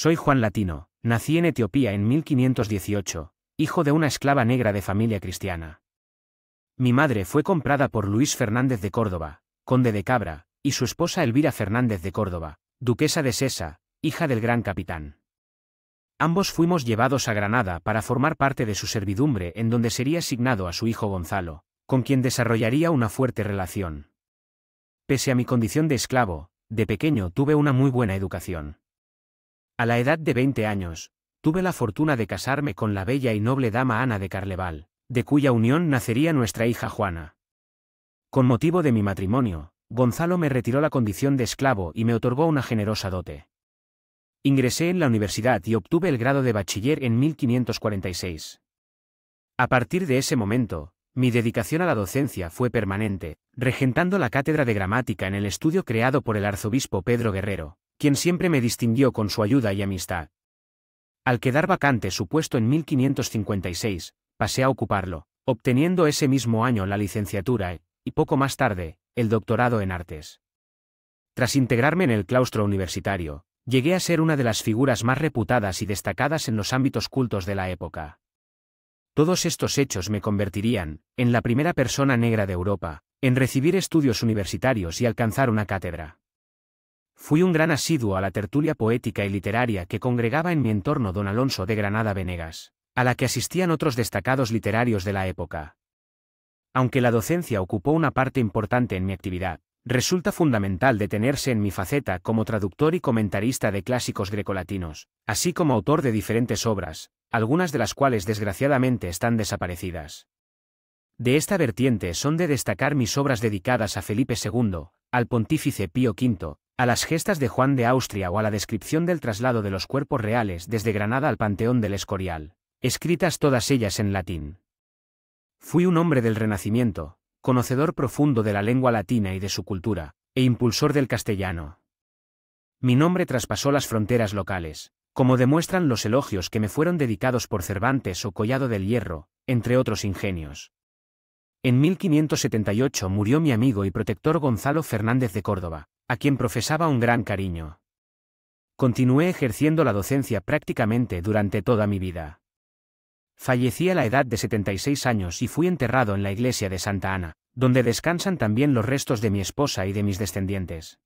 Soy Juan Latino, nací en Etiopía en 1518, hijo de una esclava negra de familia cristiana. Mi madre fue comprada por Luis Fernández de Córdoba, conde de Cabra, y su esposa Elvira Fernández de Córdoba, duquesa de Sesa, hija del gran capitán. Ambos fuimos llevados a Granada para formar parte de su servidumbre en donde sería asignado a su hijo Gonzalo, con quien desarrollaría una fuerte relación. Pese a mi condición de esclavo, de pequeño tuve una muy buena educación. A la edad de 20 años, tuve la fortuna de casarme con la bella y noble dama Ana de Carleval, de cuya unión nacería nuestra hija Juana. Con motivo de mi matrimonio, Gonzalo me retiró la condición de esclavo y me otorgó una generosa dote. Ingresé en la universidad y obtuve el grado de bachiller en 1546. A partir de ese momento, mi dedicación a la docencia fue permanente, regentando la cátedra de gramática en el estudio creado por el arzobispo Pedro Guerrero, quien siempre me distinguió con su ayuda y amistad. Al quedar vacante su puesto en 1556, pasé a ocuparlo, obteniendo ese mismo año la licenciatura e, y poco más tarde, el doctorado en artes. Tras integrarme en el claustro universitario, llegué a ser una de las figuras más reputadas y destacadas en los ámbitos cultos de la época. Todos estos hechos me convertirían, en la primera persona negra de Europa, en recibir estudios universitarios y alcanzar una cátedra. Fui un gran asiduo a la tertulia poética y literaria que congregaba en mi entorno don Alonso de Granada Venegas, a la que asistían otros destacados literarios de la época. Aunque la docencia ocupó una parte importante en mi actividad, resulta fundamental detenerse en mi faceta como traductor y comentarista de clásicos grecolatinos, así como autor de diferentes obras, algunas de las cuales desgraciadamente están desaparecidas. De esta vertiente son de destacar mis obras dedicadas a Felipe II, al pontífice Pío V, a las gestas de Juan de Austria o a la descripción del traslado de los cuerpos reales desde Granada al Panteón del Escorial, escritas todas ellas en latín. Fui un hombre del Renacimiento, conocedor profundo de la lengua latina y de su cultura, e impulsor del castellano. Mi nombre traspasó las fronteras locales, como demuestran los elogios que me fueron dedicados por Cervantes o Collado del Hierro, entre otros ingenios. En 1578 murió mi amigo y protector Gonzalo Fernández de Córdoba, a quien profesaba un gran cariño. Continué ejerciendo la docencia prácticamente durante toda mi vida. Fallecí a la edad de 76 años y fui enterrado en la iglesia de Santa Ana, donde descansan también los restos de mi esposa y de mis descendientes.